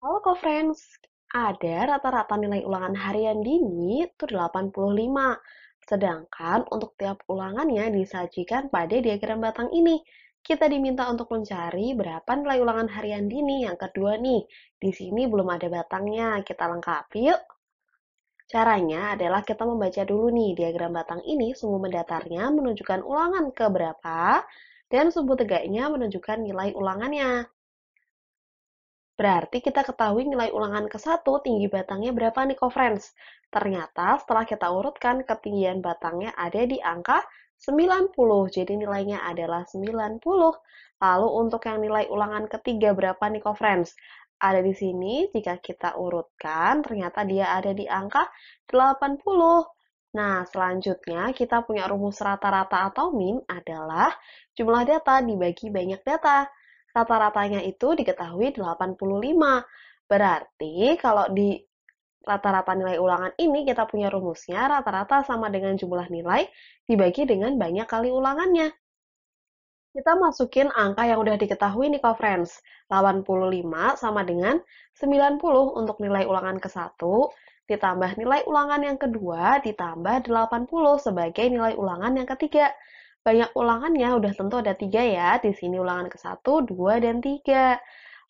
Halo co-friends, ada rata-rata nilai ulangan harian dini itu 85. Sedangkan untuk tiap ulangannya disajikan pada diagram batang ini. Kita diminta untuk mencari berapa nilai ulangan harian dini yang kedua nih. Di sini belum ada batangnya, kita lengkapi yuk. Caranya adalah kita membaca dulu nih diagram batang ini sumbu mendatarnya menunjukkan ulangan ke berapa dan sumbu tegaknya menunjukkan nilai ulangannya. Berarti kita ketahui nilai ulangan ke-1 tinggi batangnya berapa nih, friends? Ternyata setelah kita urutkan, ketinggian batangnya ada di angka 90, jadi nilainya adalah 90. Lalu untuk yang nilai ulangan ketiga berapa nih, friends? Ada di sini, jika kita urutkan, ternyata dia ada di angka 80. Nah, selanjutnya kita punya rumus rata-rata atau min adalah jumlah data dibagi banyak data rata-ratanya itu diketahui 85. Berarti kalau di rata-rata nilai ulangan ini kita punya rumusnya rata-rata sama dengan jumlah nilai dibagi dengan banyak kali ulangannya. Kita masukin angka yang udah diketahui nih kok friends. 85 sama dengan 90 untuk nilai ulangan ke-1 ditambah nilai ulangan yang kedua ditambah 80 sebagai nilai ulangan yang ketiga. Banyak ulangannya udah tentu ada tiga ya, di sini ulangan ke satu, dua dan tiga.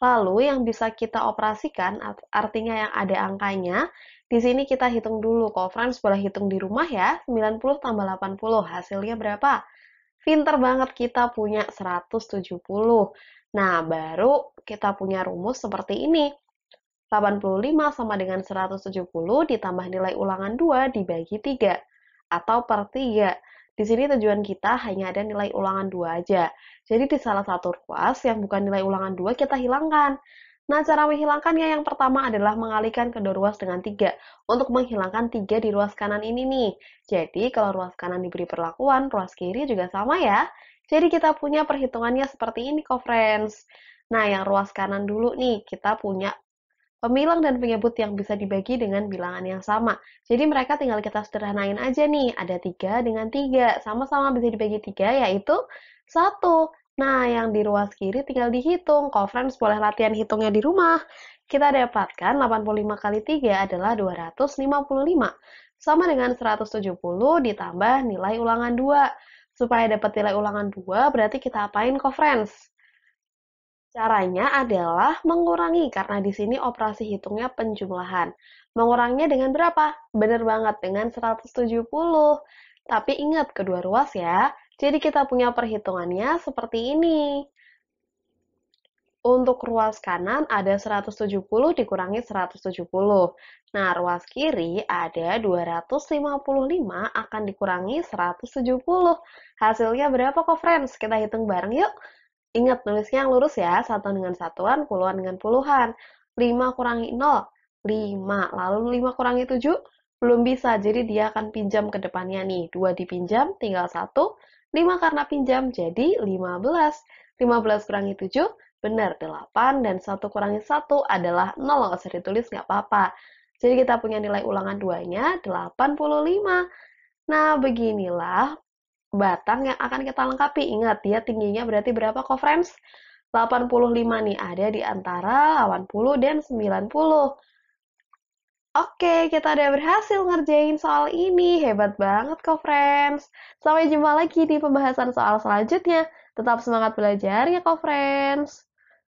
Lalu yang bisa kita operasikan, artinya yang ada angkanya, di sini kita hitung dulu, kalau Friends. boleh hitung di rumah ya, 90 tambah 80, hasilnya berapa? Pinter banget kita punya 170. Nah, baru kita punya rumus seperti ini. 85 sama dengan 170 ditambah nilai ulangan 2 dibagi 3 atau per 3. Di sini tujuan kita hanya ada nilai ulangan dua aja. Jadi di salah satu ruas yang bukan nilai ulangan dua kita hilangkan. Nah, cara menghilangkannya yang pertama adalah mengalihkan kedua ruas dengan tiga. Untuk menghilangkan tiga di ruas kanan ini nih. Jadi, kalau ruas kanan diberi perlakuan, ruas kiri juga sama ya. Jadi, kita punya perhitungannya seperti ini, kok, friends. Nah, yang ruas kanan dulu nih, kita punya pemilang dan penyebut yang bisa dibagi dengan bilangan yang sama. Jadi mereka tinggal kita sederhanain aja nih, ada 3 dengan 3, sama-sama bisa dibagi 3 yaitu 1. Nah, yang di ruas kiri tinggal dihitung. friends boleh latihan hitungnya di rumah. Kita dapatkan 85 kali 3 adalah 255, sama dengan 170 ditambah nilai ulangan 2. Supaya dapat nilai ulangan 2, berarti kita apain friends? Caranya adalah mengurangi karena di sini operasi hitungnya penjumlahan. Mengurangnya dengan berapa? Bener banget dengan 170. Tapi ingat kedua ruas ya. Jadi kita punya perhitungannya seperti ini. Untuk ruas kanan ada 170 dikurangi 170. Nah, ruas kiri ada 255 akan dikurangi 170. Hasilnya berapa kok, friends? Kita hitung bareng yuk. Ingat, nulisnya yang lurus ya, satuan dengan satuan, puluhan dengan puluhan. 5 kurangi 0, 5. Lalu 5 kurangi 7, belum bisa, jadi dia akan pinjam ke depannya nih. 2 dipinjam, tinggal 1. 5 karena pinjam, jadi 15. 15 kurangi 7, benar 8. Dan 1 kurangi 1 adalah 0, nggak usah ditulis, nggak apa-apa. Jadi kita punya nilai ulangan 2-nya 85. Nah, beginilah batang yang akan kita lengkapi. Ingat, ya, tingginya berarti berapa kok, friends? 85 nih, ada di antara 80 dan 90. Oke, kita udah berhasil ngerjain soal ini. Hebat banget kok, friends. Sampai jumpa lagi di pembahasan soal selanjutnya. Tetap semangat belajar ya kok, friends.